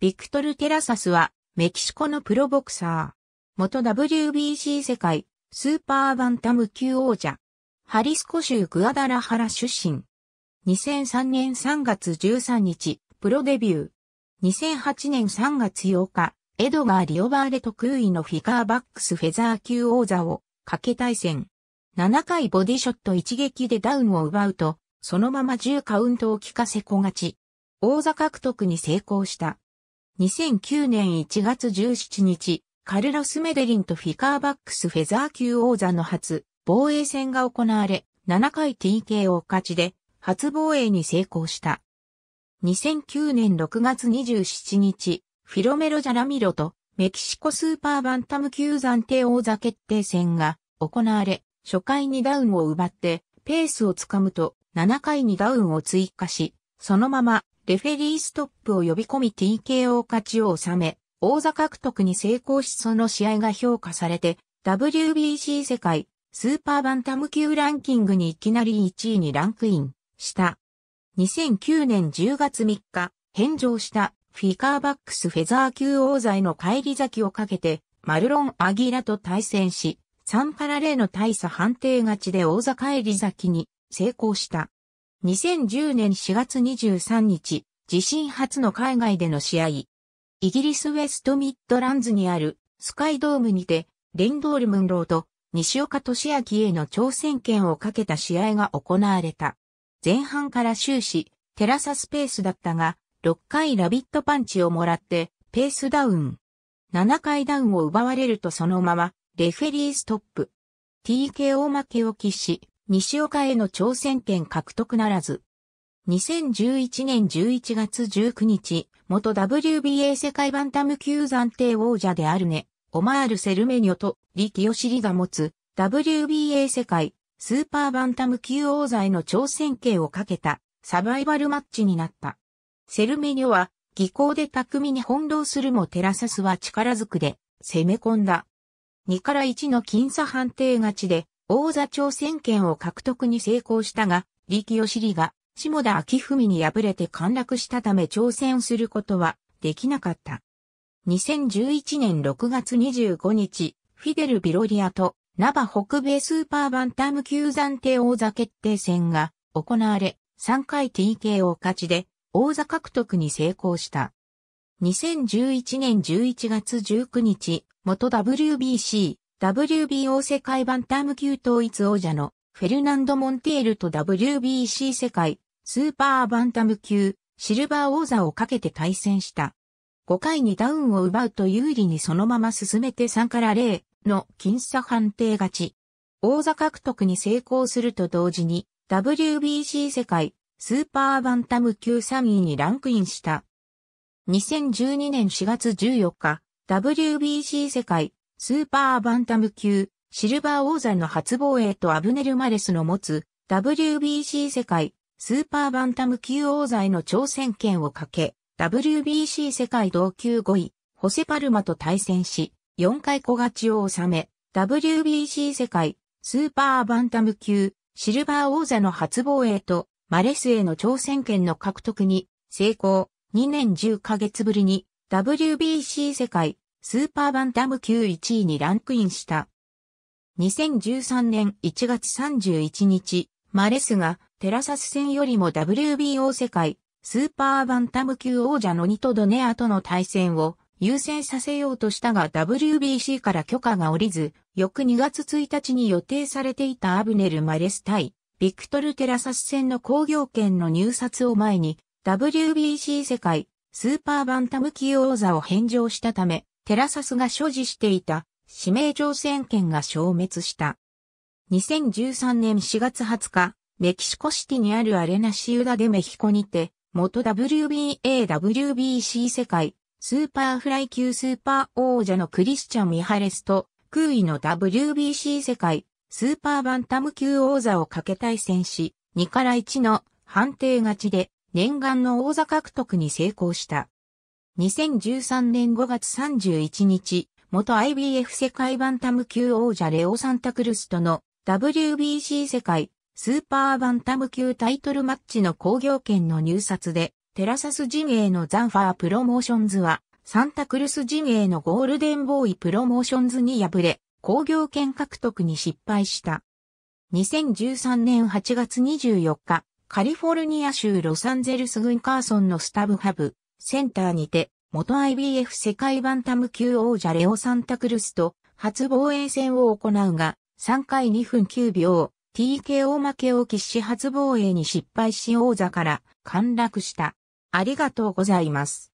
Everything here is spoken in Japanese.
ビクトル・テラサスは、メキシコのプロボクサー。元 WBC 世界、スーパーバンタム級王者。ハリスコ州グアダラハラ出身。2003年3月13日、プロデビュー。2008年3月8日、エドガー・リオバーレ特位のフィガーバックスフェザー級王座をかけ対戦。7回ボディショット一撃でダウンを奪うと、そのまま10カウントを効かせ小勝ち。王座獲得に成功した。2009年1月17日、カルロス・メデリンとフィカーバックスフェザー級王座の初防衛戦が行われ、7回 TK を勝ちで、初防衛に成功した。2009年6月27日、フィロメロ・ジャラミロとメキシコスーパーバンタム級暫定王座決定戦が行われ、初回にダウンを奪ってペースをつかむと7回にダウンを追加し、そのままレフェリーストップを呼び込み TKO 勝ちを収め、王座獲得に成功しその試合が評価されて、WBC 世界スーパーバンタム級ランキングにいきなり1位にランクインした。2009年10月3日、返上したフィカーバックスフェザー級王座への帰り咲きをかけて、マルロン・アギラと対戦し、3パラレーの大差判定勝ちで王座帰り咲きに成功した。2010年4月23日、地震初の海外での試合。イギリスウェストミッドランズにあるスカイドームにて、レンドール・ムンローと西岡俊明への挑戦権をかけた試合が行われた。前半から終始、テラサスペースだったが、6回ラビットパンチをもらって、ペースダウン。7回ダウンを奪われるとそのまま、レフェリーストップ。TKO 負けを喫し、西岡への挑戦権獲得ならず。2011年11月19日、元 WBA 世界バンタム級暫定王者であるね、オマール・セルメニョとリヨシリが持つ WBA 世界スーパーバンタム級王座への挑戦権をかけたサバイバルマッチになった。セルメニョは技巧で巧みに翻弄するもテラサスは力ずくで攻め込んだ。2から1の僅差判定勝ちで王座挑戦権を獲得に成功したが、力義尻が下田昭文に敗れて陥落したため挑戦することはできなかった。2011年6月25日、フィデル・ビロリアとナバ北米スーパーバンタム級暫定王座決定戦が行われ、3回 t k を勝ちで王座獲得に成功した。2011年11月19日、元 WBC WBO 世界バンタム級統一王者のフェルナンド・モンテールと WBC 世界スーパーバンタム級シルバー王座をかけて対戦した。5回にダウンを奪うと有利にそのまま進めて3から0の僅差判定勝ち。王座獲得に成功すると同時に WBC 世界スーパーバンタム級3位にランクインした。2012年4月14日 WBC 世界スーパーバンタム級、シルバー王座の初防衛とアブネル・マレスの持つ WBC 世界スーパーバンタム級王座への挑戦権をかけ、WBC 世界同級5位、ホセパルマと対戦し、4回小勝ちを収め、WBC 世界スーパーバンタム級シルバー王座の初防衛とマレスへの挑戦権の獲得に成功2年10ヶ月ぶりに WBC 世界スーパーバンタム級1位にランクインした。2013年1月31日、マレスがテラサス戦よりも WBO 世界スーパーバンタム級王者のニトドネアとの対戦を優先させようとしたが WBC から許可が下りず、翌2月1日に予定されていたアブネル・マレス対ビクトル・テラサス戦の工業権の入札を前に WBC 世界スーパーバンタム級王座を返上したため、テラサスが所持していた指名乗船権が消滅した。2013年4月20日、メキシコシティにあるアレナシウダデメヒコにて、元 WBA WBC 世界スーパーフライ級スーパー王者のクリスチャン・ミハレスと、空位の WBC 世界スーパーバンタム級王座をかけ対戦し、2から1の判定勝ちで念願の王座獲得に成功した。2013年5月31日、元 IBF 世界バンタム級王者レオ・サンタクルスとの WBC 世界スーパーバンタム級タイトルマッチの工業権の入札で、テラサス陣営のザンファープロモーションズは、サンタクルス陣営のゴールデンボーイプロモーションズに敗れ、工業権獲得に失敗した。2013年8月24日、カリフォルニア州ロサンゼルス軍カーソンのスタブハブ、センターにて、元 IBF 世界バンタム級王者レオ・サンタクルスと初防衛戦を行うが、3回2分9秒、TKO 負けを喫し初防衛に失敗し王座から陥落した。ありがとうございます。